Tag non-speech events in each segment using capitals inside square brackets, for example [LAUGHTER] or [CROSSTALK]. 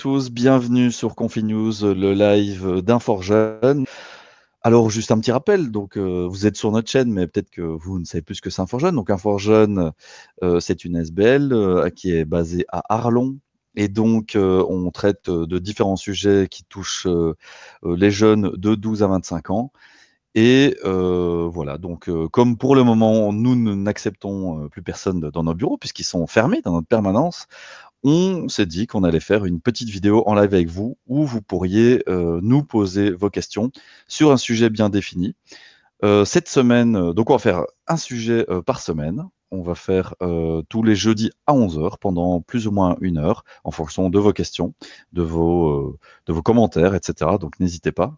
tous, bienvenue sur Confinews, le live jeune. Alors juste un petit rappel, donc euh, vous êtes sur notre chaîne, mais peut-être que vous ne savez plus ce que c'est jeune. Donc fort jeune, euh, c'est une SBL euh, qui est basée à Arlon. Et donc on traite de différents sujets qui touchent les jeunes de 12 à 25 ans. Et voilà, donc comme pour le moment, nous n'acceptons plus personne dans nos bureaux puisqu'ils sont fermés dans notre permanence, on s'est dit qu'on allait faire une petite vidéo en live avec vous où vous pourriez euh, nous poser vos questions sur un sujet bien défini. Euh, cette semaine, euh, donc on va faire un sujet par semaine. On va faire tous les jeudis à 11h pendant plus ou moins une heure en fonction de vos questions, de vos, de vos commentaires, etc. Donc n'hésitez pas.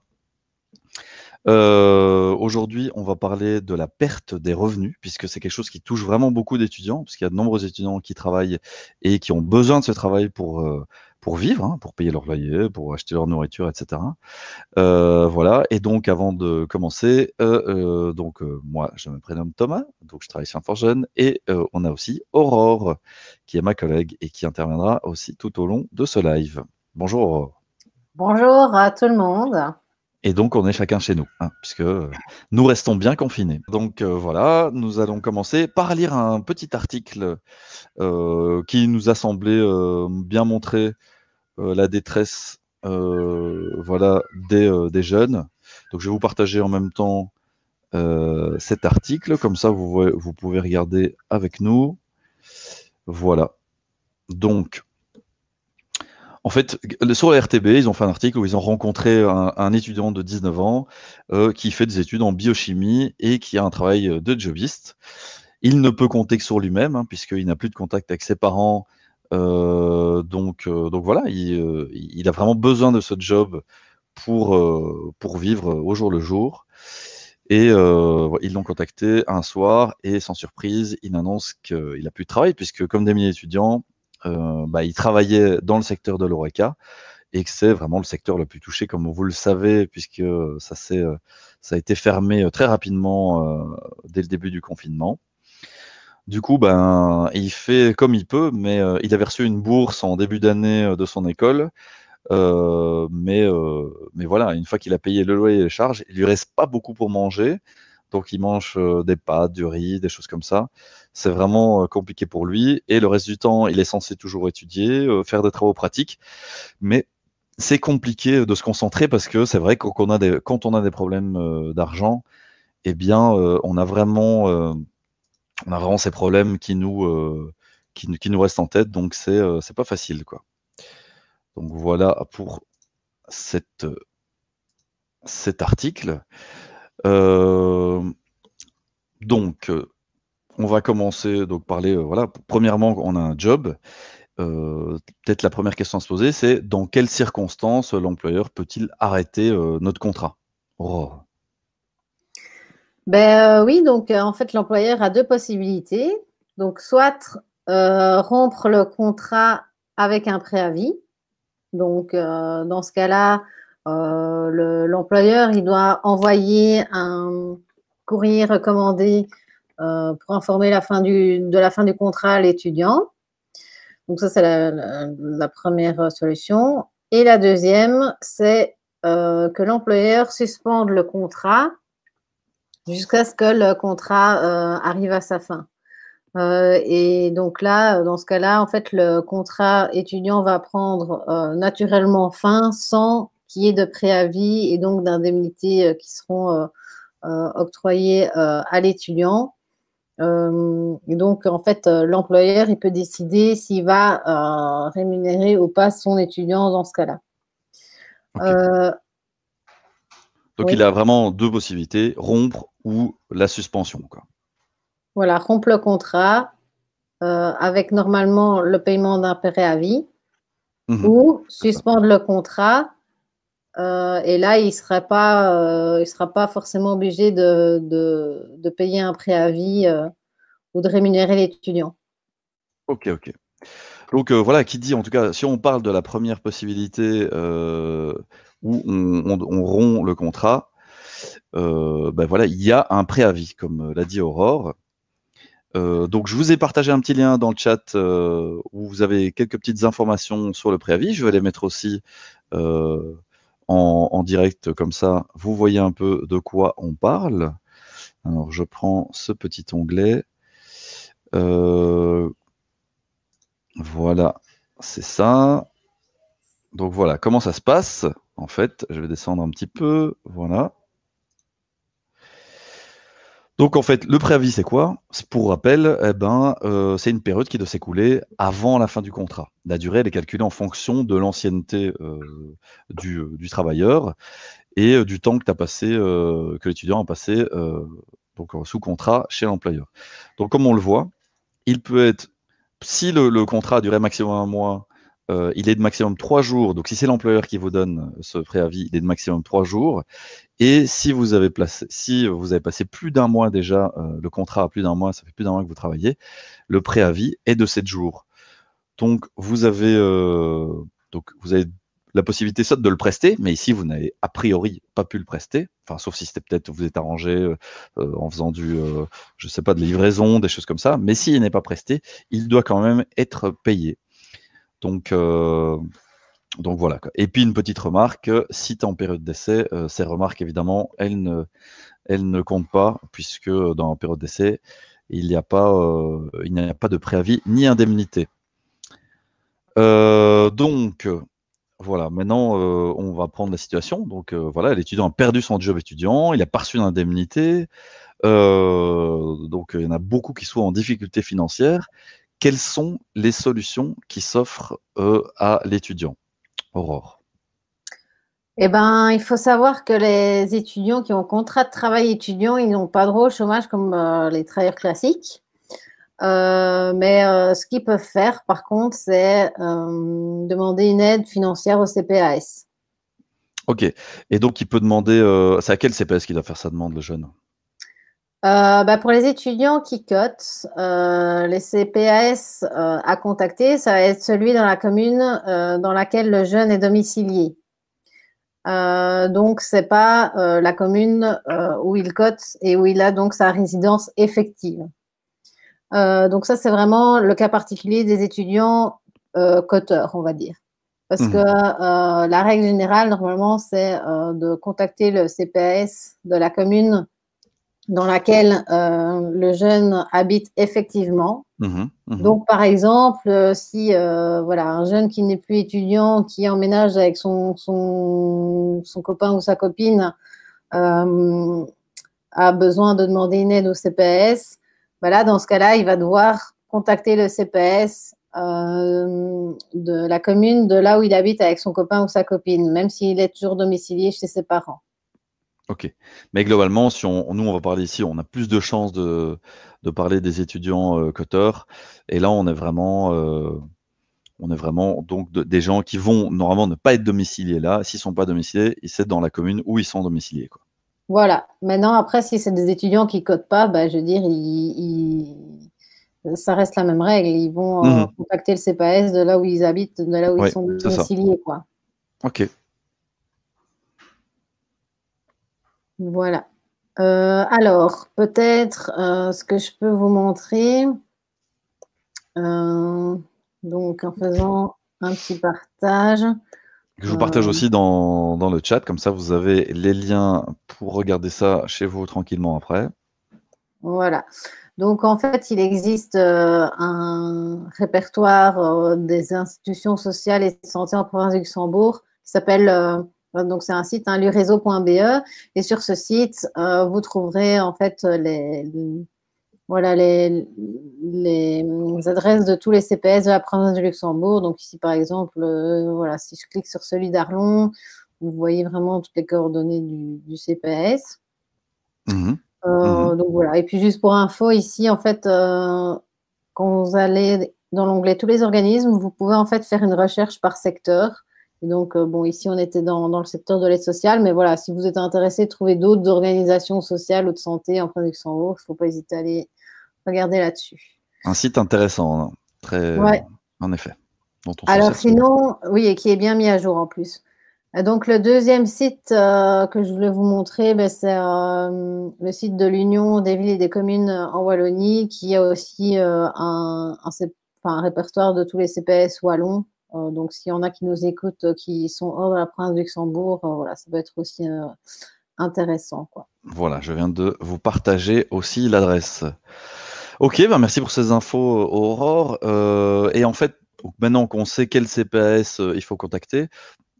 Euh, aujourd'hui, on va parler de la perte des revenus, puisque c'est quelque chose qui touche vraiment beaucoup d'étudiants, puisqu'il y a de nombreux étudiants qui travaillent et qui ont besoin de ce travail pour, euh, pour vivre, hein, pour payer leur loyer, pour acheter leur nourriture, etc. Euh, voilà, et donc avant de commencer, donc moi, je me prénomme Thomas, donc je travaille sur Infogen, et on a aussi Aurore, qui est ma collègue et qui interviendra aussi tout au long de ce live. Bonjour Aurore. Bonjour à tout le monde. Et donc, on est chacun chez nous, hein, puisque euh, nous restons bien confinés. Donc euh, voilà, nous allons commencer par lire un petit article euh, qui nous a semblé bien montrer la détresse voilà, des, jeunes. Donc je vais vous partager en même temps cet article, comme ça vous, vous pouvez regarder avec nous. Voilà. Donc, en fait, sur la RTB, ils ont fait un article où ils ont rencontré un, étudiant de 19 ans euh, qui fait des études en biochimie et qui a un travail euh, de jobiste. Il ne peut compter que sur lui-même, hein, puisqu'il n'a plus de contact avec ses parents. Euh, donc, donc voilà, il, a vraiment besoin de ce job pour, pour vivre au jour le jour. Et ils l'ont contacté un soir et sans surprise, il annonce qu'il n'a plus de travail puisque comme des milliers d'étudiants, euh, bah, il travaillait dans le secteur de l'ORECA et que c'est vraiment le secteur le plus touché, comme vous le savez, puisque euh, euh, ça, a été fermé très rapidement dès le début du confinement. Du coup, ben, il fait comme il peut, mais il avait reçu une bourse en début d'année de son école. mais, voilà, une fois qu'il a payé le loyer et les charges, il lui reste pas beaucoup pour manger. Donc il mange euh, des pâtes, du riz, des choses comme ça. C'est vraiment euh, compliqué pour lui. Et le reste du temps, il est censé toujours étudier, euh, faire des travaux pratiques. Mais c'est compliqué de se concentrer parce que c'est vrai que quand on a des, quand on a des problèmes d'argent, eh bien, on a vraiment, on ces problèmes qui nous, nous restent en tête. Donc ce n'est pas facile, quoi. Donc voilà pour cette, cet article. Euh, donc, on va commencer donc parler. Euh, voilà, premièrement, on a un job. Euh, peut-être la première question à se poser, c'est dans quelles circonstances l'employeur peut-il arrêter notre contrat oh. Ben oui, donc en fait l'employeur a deux possibilités. Donc soit rompre le contrat avec un préavis. Donc dans ce cas-là, euh, l'employeur, il doit envoyer un courrier recommandé euh, pour informer la fin du, de la fin du contrat à l'étudiant. Donc ça, c'est la, première solution. Et la deuxième, c'est euh, que l'employeur suspende le contrat jusqu'à ce que le contrat arrive à sa fin. et donc là, dans ce cas-là, en fait, le contrat étudiant va prendre naturellement fin sans qui est de préavis et donc d'indemnités euh, qui seront euh, euh, octroyées à l'étudiant. donc, en fait, l'employeur, il peut décider s'il va rémunérer ou pas son étudiant dans ce cas-là. Donc il a vraiment deux possibilités, rompre ou la suspension. Voilà, rompre le contrat avec normalement le paiement d'un préavis mhm. ou suspendre le contrat euh, et là, il ne sera, pas, euh, sera pas forcément obligé de, payer un préavis euh, ou de rémunérer l'étudiant. Ok, ok. Donc voilà, qui dit, en tout cas, si on parle de la première possibilité où on, rompt le contrat, ben voilà, il y a un préavis, comme l'a dit Aurore. donc, je vous ai partagé un petit lien dans le chat où vous avez quelques petites informations sur le préavis. Je vais les mettre aussi en, direct comme ça, vous voyez un peu de quoi on parle. Alors je prends ce petit onglet. Euh, voilà, c'est ça. Donc voilà, comment ça se passe En fait, je vais descendre un petit peu. Voilà. Donc en fait, le préavis, c'est quoi Pour rappel, eh ben, euh, c'est une période qui doit s'écouler avant la fin du contrat. La durée, elle est calculée en fonction de l'ancienneté euh, euh, du, travailleur et du temps que, passé, que l'étudiant a passé sous contrat chez l'employeur. Donc comme on le voit, il peut être, si le, le contrat a duré maximum un mois, euh, il est de maximum 3 jours. Donc, si c'est l'employeur qui vous donne euh, ce préavis, il est de maximum 3 jours. Et si vous avez, si vous avez passé plus d'un mois déjà, euh, le contrat a plus d'un mois, ça fait plus d'un mois que vous travaillez, le préavis est de 7 jours. Donc, vous avez, la possibilité soit de le prester, mais ici vous n'avez a priori pas pu le prester, enfin sauf si c'était peut-être vous êtes arrangé en faisant du, je je sais pas, de livraison, des choses comme ça. Mais s'il n'est pas presté, il doit quand même être payé. Donc, euh, donc voilà. Et puis une petite remarque, euh, si tu es en période d'essai, euh, ces remarques, évidemment, elles ne, elles ne comptent pas, puisque dans la période d'essai, il n'y a, pas, a pas de préavis ni indemnité. donc, voilà, maintenant, on va prendre la situation. Donc, voilà, l'étudiant a perdu son job étudiant, il a pas reçu indemnité. donc, il y en a beaucoup qui sont en difficulté financière quelles sont les solutions qui s'offrent euh, à l'étudiant Aurore. Eh ben, il faut savoir que les étudiants qui ont contrat de travail étudiant, ils n'ont pas droit au chômage comme euh, les travailleurs classiques. Euh, mais ce qu'ils peuvent faire, par contre, c'est demander une aide financière au CPAS. Ok. Et donc, il peut demander. c'est à quel CPAS qu'il doit faire sa demande, le jeune euh, bah, pour les étudiants qui cotent, euh, les CPAS euh, à contacter, ça va être celui dans la commune dans laquelle le jeune est domicilié. donc, ce n'est pas la commune où il cote et où il a donc sa résidence effective. donc, ça, c'est vraiment le cas particulier des étudiants coteurs, on va dire. Parce mmh. que la règle générale, normalement, c'est de contacter le CPAS de la commune dans laquelle euh, le jeune habite effectivement. Mhm, mhm. Donc, par exemple, euh, si euh, voilà un jeune qui n'est plus étudiant, qui emménage avec son, son, son copain ou sa copine, a besoin de demander une aide au CPS, voilà, bah dans ce cas-là, il va devoir contacter le CPS de la commune de là où il habite avec son copain ou sa copine, même s'il est toujours domicilié chez ses parents. Ok. Mais globalement, si on, nous, on va parler ici, on a plus de chances de, parler des étudiants coteurs. Euh, Et là, on est vraiment, euh, on est vraiment donc des gens qui vont normalement ne pas être domiciliés là. S'ils ne sont pas domiciliés, ils c'est dans la commune où ils sont domiciliés. Quoi. Voilà. Maintenant, après, si c'est des étudiants qui ne cotent pas, bah, je veux dire, ça reste la même règle. Ils vont euh, mhm. contacter le CPAS de là où ils habitent, de là où ils sont domiciliés. Quoi. Ok. Voilà. Euh, alors, peut-être euh, ce que je peux vous montrer, euh, donc en faisant un petit partage. Je vous partage aussi dans, dans, le chat, comme ça vous avez les liens pour regarder ça chez vous tranquillement après. Voilà. Donc en fait, il existe un répertoire des institutions sociales et de santé en province du Luxembourg qui s'appelle euh, donc c'est un site, hein, et sur ce site, euh, vous trouverez en fait euh, les, adresses de tous les CPS de la province du Luxembourg. Donc ici par exemple, si je clique sur celui d'Arlon, vous voyez vraiment toutes les coordonnées du, CPS. Mmh. Mmh. Donc voilà. Et puis juste pour info, ici en fait, quand vous allez dans l'onglet tous les organismes, vous pouvez en fait faire une recherche par secteur donc, euh, bon, ici, on était dans, le secteur de l'aide sociale, mais voilà, si vous êtes intéressé, trouver d'autres organisations sociales ou de santé en production, Il ne faut pas hésiter à aller regarder là-dessus. Un site intéressant, hein, très. En effet. Alors, sinon, oui, et qui est bien mis à jour en plus. Euh, donc, le deuxième site euh, que je voulais vous montrer, ben, c'est le site de l'Union des villes et des communes en Wallonie, qui a aussi un, un, répertoire de tous les CPS wallons euh, donc, s'il y en a qui nous écoutent, euh, qui sont hors de la province de Luxembourg, euh, ça peut être aussi intéressant. Voilà, je viens de vous partager aussi l'adresse. Ok, ben, merci pour ces infos, Aurore. et en fait, maintenant qu'on sait quel CPAS il faut contacter,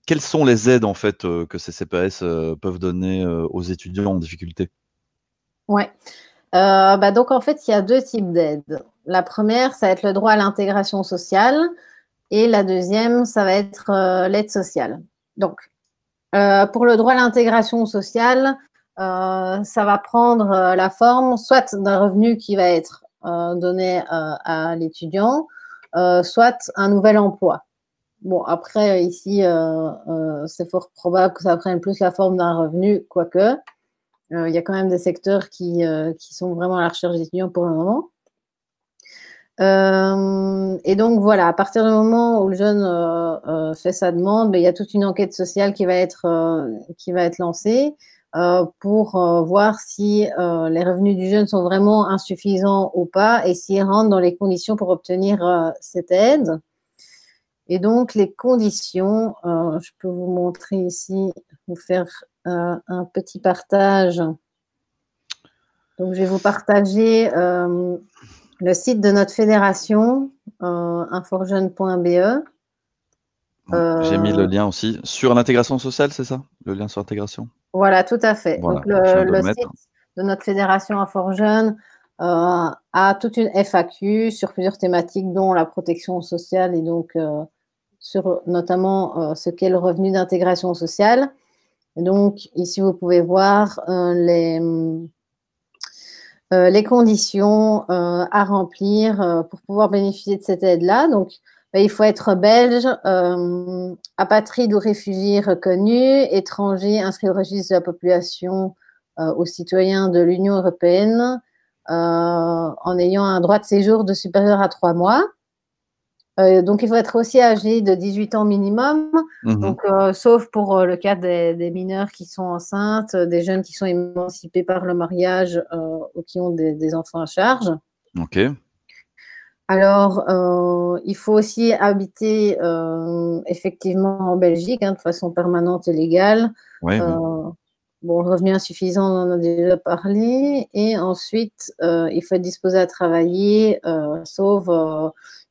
quelles sont les aides en que ces CPS peuvent donner aux étudiants en difficulté Ouais. Bah, donc en fait, il y a deux types d'aides. La première, ça va être le droit à l'intégration sociale. Et la deuxième, ça va être euh, l'aide sociale. Donc, euh, pour le droit à l'intégration sociale, euh, ça va prendre la forme soit d'un revenu qui va être donné à l'étudiant, soit un nouvel emploi. Bon, après, ici, c'est fort probable que ça prenne plus la forme d'un revenu, quoique. Il y a quand même des secteurs qui, qui sont vraiment à la recherche d'étudiants pour le moment. Euh, et donc voilà, à partir du moment où le jeune euh, euh, fait sa demande, ben, il y a toute une enquête sociale qui va être, qui va être lancée pour voir si les revenus du jeune sont vraiment insuffisants ou pas et s'il rentrent dans les conditions pour obtenir cette aide. Et donc les conditions, je peux vous montrer ici, vous faire un petit partage. Donc je vais vous partager le site de notre fédération, euh, inforjeune.be. Euh, j'ai mis le lien aussi sur l'intégration sociale, c'est ça Le lien sur l'intégration Voilà, tout à fait. le, site de notre fédération Inforjeune euh, a toute une FAQ sur plusieurs thématiques, dont la protection sociale et donc euh, sur notamment ce qu'est le revenu d'intégration sociale. donc, ici, vous pouvez voir les, euh, les conditions euh, à remplir euh, pour pouvoir bénéficier de cette aide-là. Donc, bah, il faut être belge, apatride ou réfugié reconnu, étranger inscrit au registre de la population aux citoyens de l'Union européenne en ayant un droit de séjour de supérieur à trois mois. Euh, donc, il faut être aussi âgé de 18 ans minimum, mhm. donc, euh, sauf pour euh, le cas des, mineurs qui sont enceintes, des jeunes qui sont émancipés par le mariage ou qui ont des, enfants à charge. Ok. Alors, il faut aussi habiter effectivement en Belgique hein, de façon permanente et légale. Ouais, Bon, revenu insuffisant, on en a déjà parlé. Et ensuite, il faut être disposé à travailler, sauf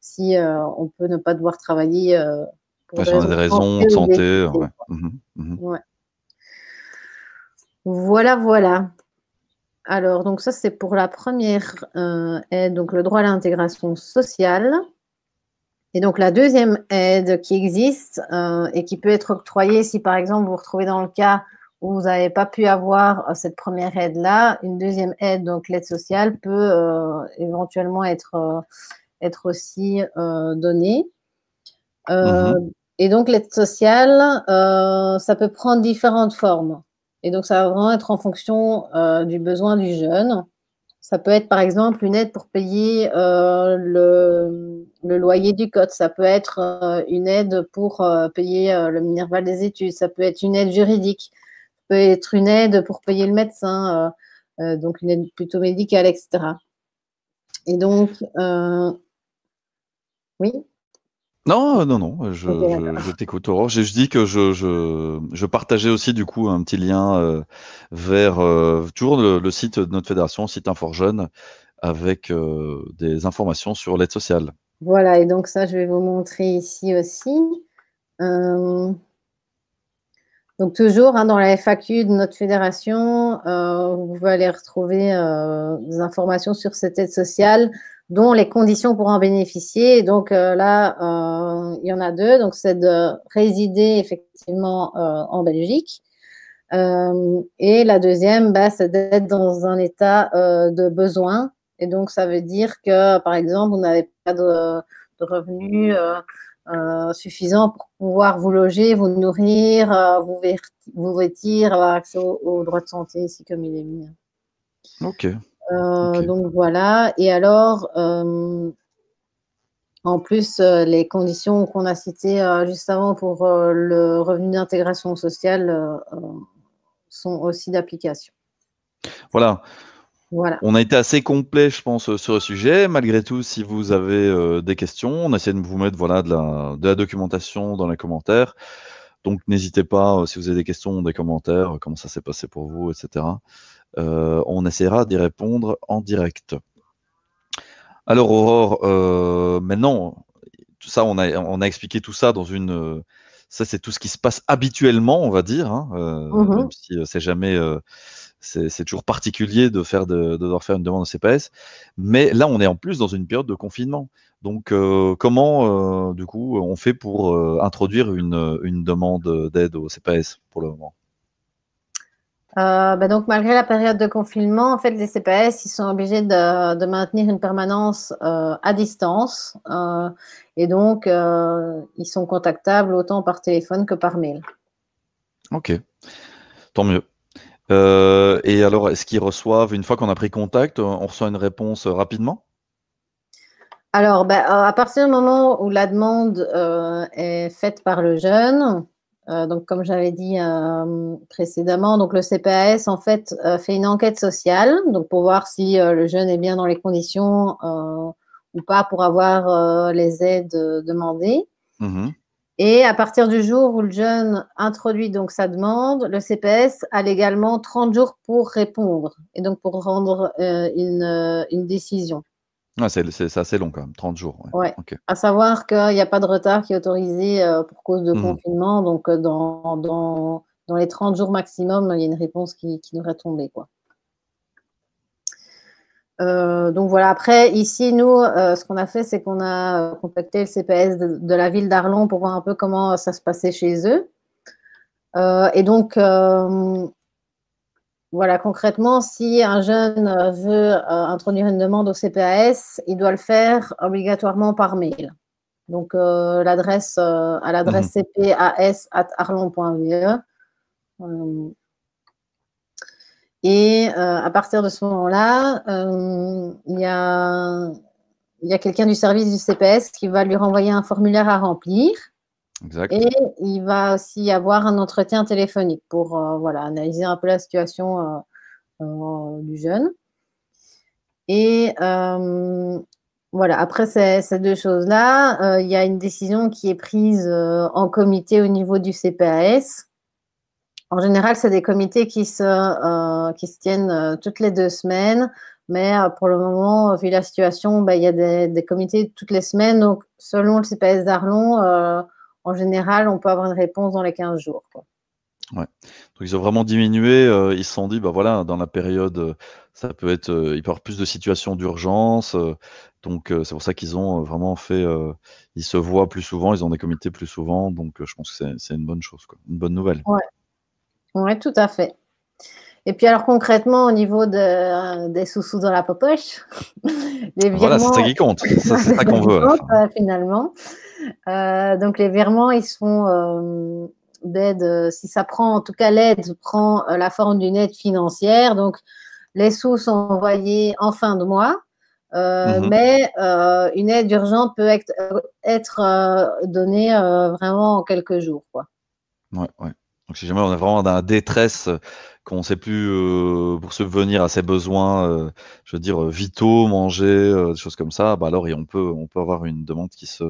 si euh, on peut ne pas devoir travailler euh, pour des, raisons de santé. Mhm, mhm. Voilà, voilà. Alors, donc ça, c'est pour la première euh, aide, donc le droit à l'intégration sociale. Et donc la deuxième aide qui existe et qui peut être octroyée si, par exemple, vous vous retrouvez dans le cas où vous n'avez pas pu avoir cette première aide-là, une deuxième aide, donc l'aide sociale, peut éventuellement être être aussi euh, donné. Euh, mhm. Et donc, l'aide sociale, euh, ça peut prendre différentes formes. Et donc, ça va vraiment être en fonction du besoin du jeune. Ça peut être par exemple une aide pour payer le, loyer du code, ça peut être une aide pour payer le minerval des études, ça peut être une aide juridique, ça peut être une aide pour payer le médecin, donc une aide plutôt médicale, etc. Et donc, oui non, euh, non, non, je, t'écoute Aurore. Je, je, dis que je, partageais aussi du coup un petit lien euh, vers euh, toujours le, site de notre fédération, site InforJeune, avec des informations sur l'aide sociale. Voilà, et donc ça, je vais vous montrer ici aussi. Donc toujours hein, dans la FAQ de notre fédération, vous pouvez aller retrouver des informations sur cette aide sociale dont les conditions pour en bénéficier. donc euh, là, euh, il y en a deux. Donc c'est de résider effectivement euh, en Belgique. et la deuxième, bah, c'est d'être dans un état de besoin. Et donc ça veut dire que, par exemple, vous n'avez pas de, revenus suffisants pour pouvoir vous loger, vous nourrir, vous, vêtir, avoir accès aux, droits de santé, ici comme il est mis. Ok. Euh, donc voilà. Et alors, euh, en plus, euh, les conditions qu'on a citées juste avant pour le revenu d'intégration sociale sont aussi d'application. Voilà. On a été assez complet, je pense, sur le sujet. Malgré tout, si vous avez des questions, on essaie de vous mettre voilà, de la documentation dans les commentaires. Donc n'hésitez pas, euh, si vous avez des questions, des commentaires, euh, comment ça s'est passé pour vous, etc. Euh, on essaiera d'y répondre en direct. Alors Aurore, maintenant, tout ça, on a, expliqué tout ça dans une, ça, c'est tout ce qui se passe habituellement, on va dire, hein, euh, mmh même si c'est jamais, c'est toujours particulier de faire de, de faire une demande au CPS. Mais là, on est en plus dans une période de confinement. Donc, comment, du coup, on fait pour introduire une, une demande d'aide au CPS pour le moment euh, ben donc, malgré la période de confinement, en fait, les CPS, ils sont obligés de, maintenir une permanence euh, à distance. Euh, et donc, ils sont contactables autant par téléphone que par mail. Ok, tant mieux. et alors, est-ce qu'ils reçoivent, une fois qu'on a pris contact, on reçoit une réponse rapidement Alors, ben, à partir du moment où la demande est faite par le jeune, euh, donc, comme j'avais dit euh, précédemment, donc le CPS en fait euh, fait une enquête sociale, donc pour voir si le jeune est bien dans les conditions ou pas pour avoir les aides demandées. Mmh et à partir du jour où le jeune introduit donc sa demande, le CPS a légalement 30 jours pour répondre et donc pour rendre une décision. Ah, c'est assez long quand même, 30 jours. À savoir qu'il n'y a pas de retard qui est autorisé euh, pour cause de mhm. confinement. Donc, euh, dans, les 30 jours maximum, il y a une réponse qui, devrait tomber. Quoi. Euh, donc voilà, après, ici, nous, ce qu'on a fait, c'est qu'on a contacté le CPS de, de la ville d'Arlon pour voir un peu comment ça se passait chez eux. et donc, voilà, concrètement, si un jeune euh, veut euh, introduire une demande au CPAS, il doit le faire obligatoirement par mail. Donc, euh, l'adresse à l'adresse mhm. cpas.arlon.ve. et à partir de ce moment-là, il y a, y a quelqu'un du service du CPS qui va lui renvoyer un formulaire à remplir. Et il va aussi y avoir un entretien téléphonique pour euh, voilà, analyser un peu la situation euh, euh, du jeune. Et voilà, après ces, deux choses-là, il y a une décision qui est prise en comité au niveau du CPAS. En général, c'est des comités qui se, qui se tiennent toutes les deux semaines mais pour le moment, vu la situation, bah, il y a des, comités toutes les semaines. Donc, selon le CPAS d'Arlon, en général, on peut avoir une réponse dans les 15 jours. Ouais. Donc ils ont vraiment diminué. Euh, ils se sont dit, bah voilà, dans la période, euh, ça peut être, euh, il peut y avoir plus de situations d'urgence. donc c'est pour ça qu'ils ont vraiment fait, ils se voient plus souvent, ils ont des comités plus souvent. Donc je pense que c'est une bonne chose, quoi. une bonne nouvelle. Oui, ouais, tout à fait. Et puis alors concrètement, au niveau de, euh, des sous-sous dans la poche, [LAUGHS] les virements, [LAUGHS] voilà, c'est ça qui compte, c'est ça qu'on veut. finalement, euh, donc les virements, ils sont euh, d'aide, si ça prend, en tout cas l'aide prend la forme d'une aide financière, donc les sous sont envoyés en fin de mois. Mhm. Mais une aide urgente peut être, être donnée vraiment en quelques jours. Quoi. Ouais, ouais. Donc, si jamais on est vraiment dans la détresse qu'on on sait plus euh, pour subvenir à ses besoins, euh, je veux dire euh, vitaux, manger, des choses comme ça, bah alors on peut on peut avoir une demande qui se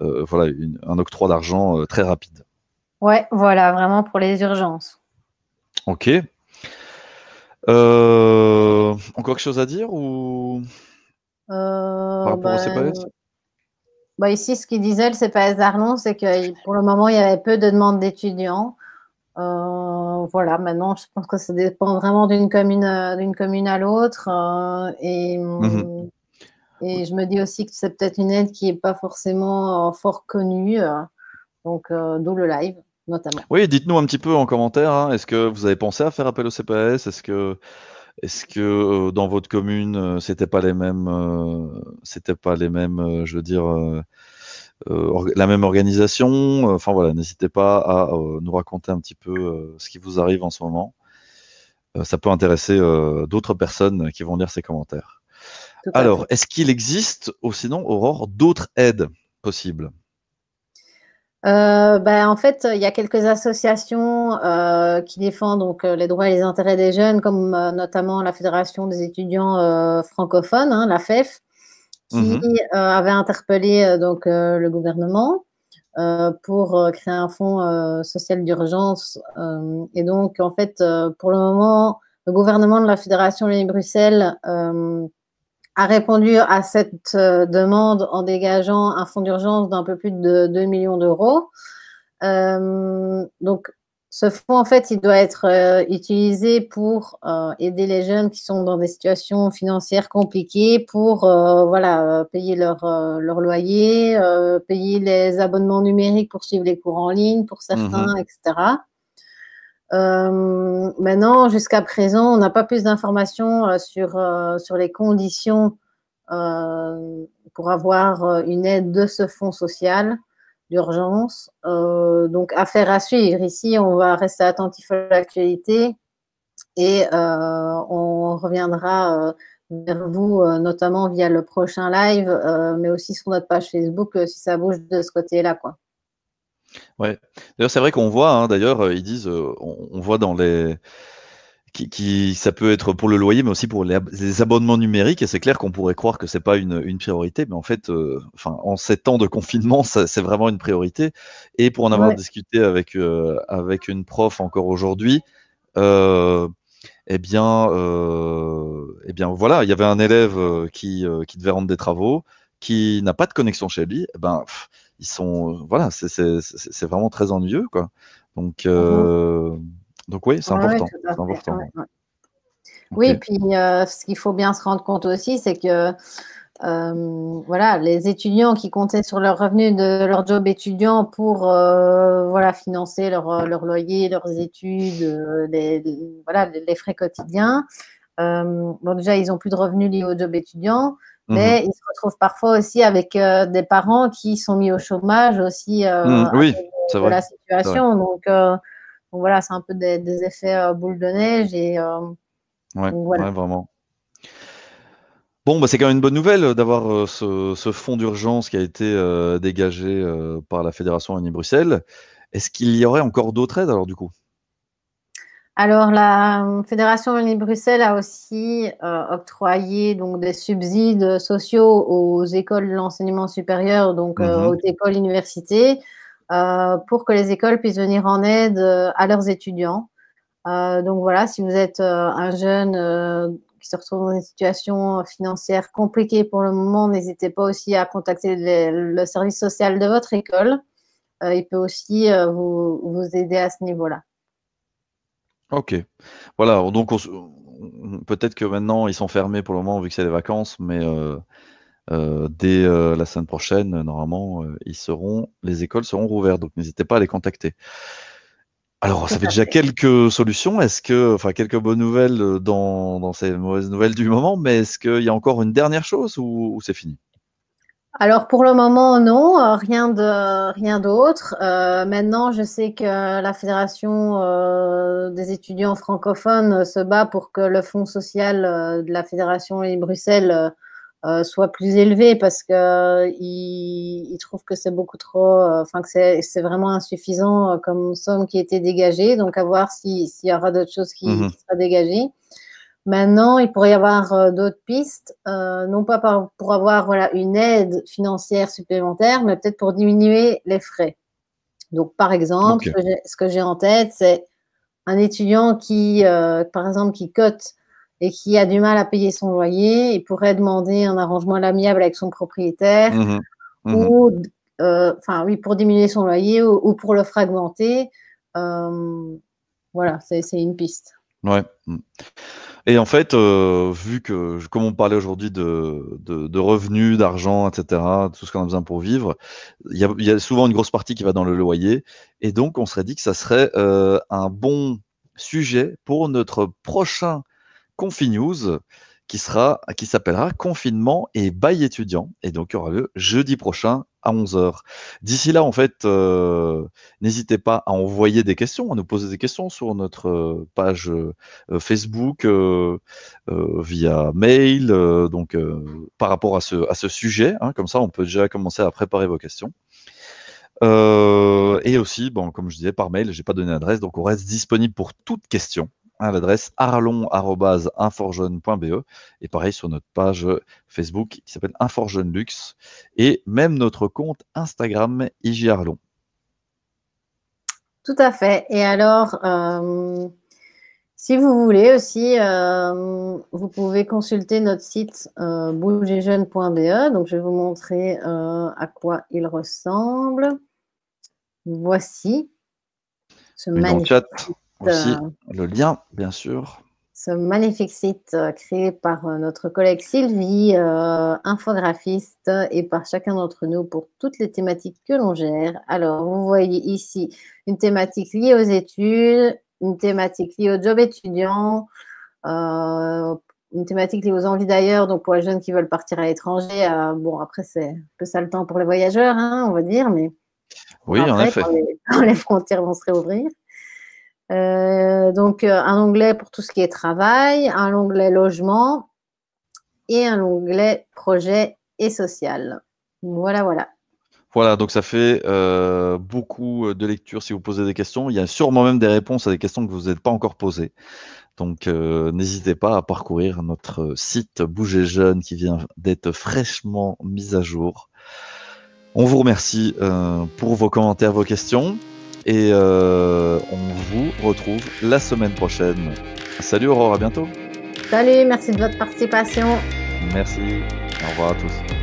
voilà un octroi d'argent très rapide. Ouais, voilà, vraiment pour les urgences. Ok. encore quelque chose à dire ou par rapport au bah, bah, ici, ce qu'il disait, le CPS d'Arlon, c'est que pour le moment, il y avait peu de demandes d'étudiants. Euh, voilà, maintenant, je pense que ça dépend vraiment d'une commune, euh, commune à l'autre. Euh, et, mhm. mm, et je me dis aussi que c'est peut-être une aide qui n'est pas forcément fort connue, donc d'où le live. Notamment. Oui, dites-nous un petit peu en commentaire, hein, est-ce que vous avez pensé à faire appel au CPS Est-ce que, est-ce que dans votre commune, c'était pas les mêmes, c'était pas les mêmes, je veux dire, euh, la même organisation. Euh, enfin voilà, n'hésitez pas à euh, nous raconter un petit peu ce qui vous arrive en ce moment. ça peut intéresser d'autres personnes qui vont lire ces commentaires. Alors, est-ce qu'il existe, ou sinon, Aurore, d'autres aides possibles ben, en fait, il y a quelques associations qui défendent donc, les droits et les intérêts des jeunes, comme notamment la Fédération des étudiants francophones, hein, la FEF, e qui mhm. euh, avait interpellé euh, donc euh, le gouvernement pour créer un fonds social d'urgence. et donc, en fait, pour le moment, le gouvernement de la Fédération Lille bruxelles a répondu à cette demande en dégageant un fonds d'urgence d'un peu plus de 2 millions d'euros. donc, ce fonds, en fait, il doit être euh, utilisé pour euh, aider les jeunes qui sont dans des situations financières compliquées, pour euh, voilà, payer leur, loyer, payer les abonnements numériques pour suivre les cours en ligne pour certains, mhm. etc. maintenant, jusqu'à présent, on n'a pas plus d'informations sur les conditions pour avoir une aide de ce fonds social d'urgence. Euh, donc, affaire à suivre. Ici, on va rester attentif à l'actualité et euh, on reviendra euh, vers vous, notamment via le prochain live, mais aussi sur notre page Facebook si ça bouge de ce côté-là. quoi. Ouais. D'ailleurs, c'est vrai qu'on voit, hein, d'ailleurs, ils disent, on, voit dans les qui, ça peut être pour le loyer, mais aussi pour les, abonnements numériques. Et c'est clair qu'on pourrait croire que c'est pas une, priorité, mais en fait, euh, enfin, en ces temps de confinement, c'est vraiment une priorité. Et pour en avoir discuté avec euh, avec une prof encore aujourd'hui, euh, eh bien, euh, eh bien, voilà, il y avait un élève qui, qui devait rendre des travaux, qui n'a pas de connexion chez lui. Eh ben, ils sont, voilà, c'est vraiment très ennuyeux, quoi. Donc mmh donc oui, c'est important. Oui, puis euh, ce qu'il faut bien se rendre compte aussi, c'est que euh, voilà, les étudiants qui comptaient sur leurs revenus de leur job étudiant pour euh, voilà, financer leur, leur, loyer, leurs études, les, voilà, les, frais quotidiens. bon, déjà, ils n'ont plus de revenus liés au job étudiant, mmh mais ils se retrouvent parfois aussi avec des parents qui sont mis au chômage aussi mmh, oui, de, la situation. Donc, voilà, c'est un peu des, effets euh, boule de neige. Et, euh, vraiment. Bon, bah, c'est quand même une bonne nouvelle euh, d'avoir ce, fonds d'urgence qui a été dégagé par la Fédération Unie-Bruxelles. Est-ce qu'il y aurait encore d'autres aides alors du coup Alors la Fédération Unie-Bruxelles a aussi octroyé donc, des subsides sociaux aux écoles de l'enseignement supérieur, donc mm-hmm. aux écoles universités. Euh, pour que les écoles puissent venir en aide euh, à leurs étudiants. Euh, donc voilà, si vous êtes un jeune qui se retrouve dans une situation financière compliquée pour le moment, n'hésitez pas aussi à contacter le service social de votre école. il peut aussi vous, aider à ce niveau-là. Ok. Voilà, donc peut-être que maintenant ils sont fermés pour le moment vu que c'est les vacances, mais euh, dès euh, la semaine prochaine, euh, normalement, ils seront, les écoles seront rouvertes, donc n'hésitez pas à les contacter. Alors, ça fait déjà quelques solutions. Est-ce que, enfin, quelques bonnes nouvelles dans, ces mauvaises nouvelles du moment, mais est-ce qu'il y a encore une dernière chose ou, c'est fini alors pour le moment non, rien de rien d'autre. maintenant, je sais que la fédération des étudiants francophones se bat pour que le fonds social de la fédération et Bruxelles euh, soit plus élevé parce que trouvent il, trouve que c'est beaucoup trop, euh, enfin que c'est vraiment insuffisant euh, comme somme qui était dégagée. Donc à voir s'il y aura d'autres choses qui, mhm. seront dégagées. Maintenant, il pourrait y avoir d'autres pistes, non pas pour avoir voilà une aide financière supplémentaire, mais peut-être pour diminuer les frais. Donc par exemple, ce que j'ai en tête, c'est un étudiant qui, par exemple, qui cote et qui a du mal à payer son loyer, il pourrait demander un arrangement à l'amiable avec son propriétaire mmh mmh ou euh, enfin oui, pour diminuer son loyer ou, pour le fragmenter. Euh, voilà, c'est une piste. Ouais. Mmh. Et en fait, euh, vu que, comme on parlait aujourd'hui de, de, revenus, d'argent, etc., tout ce qu'on a besoin pour vivre, il y, y, a souvent une grosse partie qui va dans le loyer. Et donc, on serait dit que ça serait un bon sujet pour notre prochain Confinews qui sera, qui s'appellera Confinement et bail étudiant, et donc il aura lieu jeudi prochain à 11h. D'ici là, en fait, euh, n'hésitez pas à envoyer des questions, à nous poser des questions sur notre euh, page euh, Facebook, via mail, donc par rapport à ce, sujet. Hein. comme ça, on peut déjà commencer à préparer vos questions. et aussi, bon, comme je disais, par mail, j'ai pas donné l'adresse, donc on reste disponible pour toute question à l'adresse arlon.inforjeune.be et pareil sur notre page Facebook qui s'appelle Inforjeune Luxe et même notre compte Instagram IJ Arlon. Tout à fait. Et alors, euh, si vous voulez aussi, euh, vous pouvez consulter notre site euh, e. Donc, je vais vous montrer euh, à quoi il ressemble. Voici ce magnifique. Aussi, le lien, bien sûr. Ce magnifique site euh, créé par euh, notre collègue Sylvie, euh, infographiste, et par chacun d'entre nous pour toutes les thématiques que l'on gère. Alors, vous voyez ici une thématique liée aux études, une thématique liée au job étudiant, une thématique liée aux envies d'ailleurs, donc pour les jeunes qui veulent partir à l'étranger, bon, après, c'est un peu ça le temps pour les voyageurs, hein, on va dire, mais. Oui, [LAUGHS] les frontières vont se réouvrir. Euh, donc, euh, un onglet pour tout ce qui est travail, un onglet logement et un onglet projet et social. Voilà, voilà. Voilà, donc ça fait euh, beaucoup de lectures si vous posez des questions. Il y a sûrement même des réponses à des questions que vous n'êtes pas encore posées. Donc n'hésitez pas à parcourir notre site Bouger Jeune qui vient d'être fraîchement mis à jour. On vous remercie pour vos commentaires, vos questions. Et euh, on vous retrouve la semaine prochaine. Salut Aurore, à bientôt. Salut, merci de votre participation. Merci, au revoir à tous.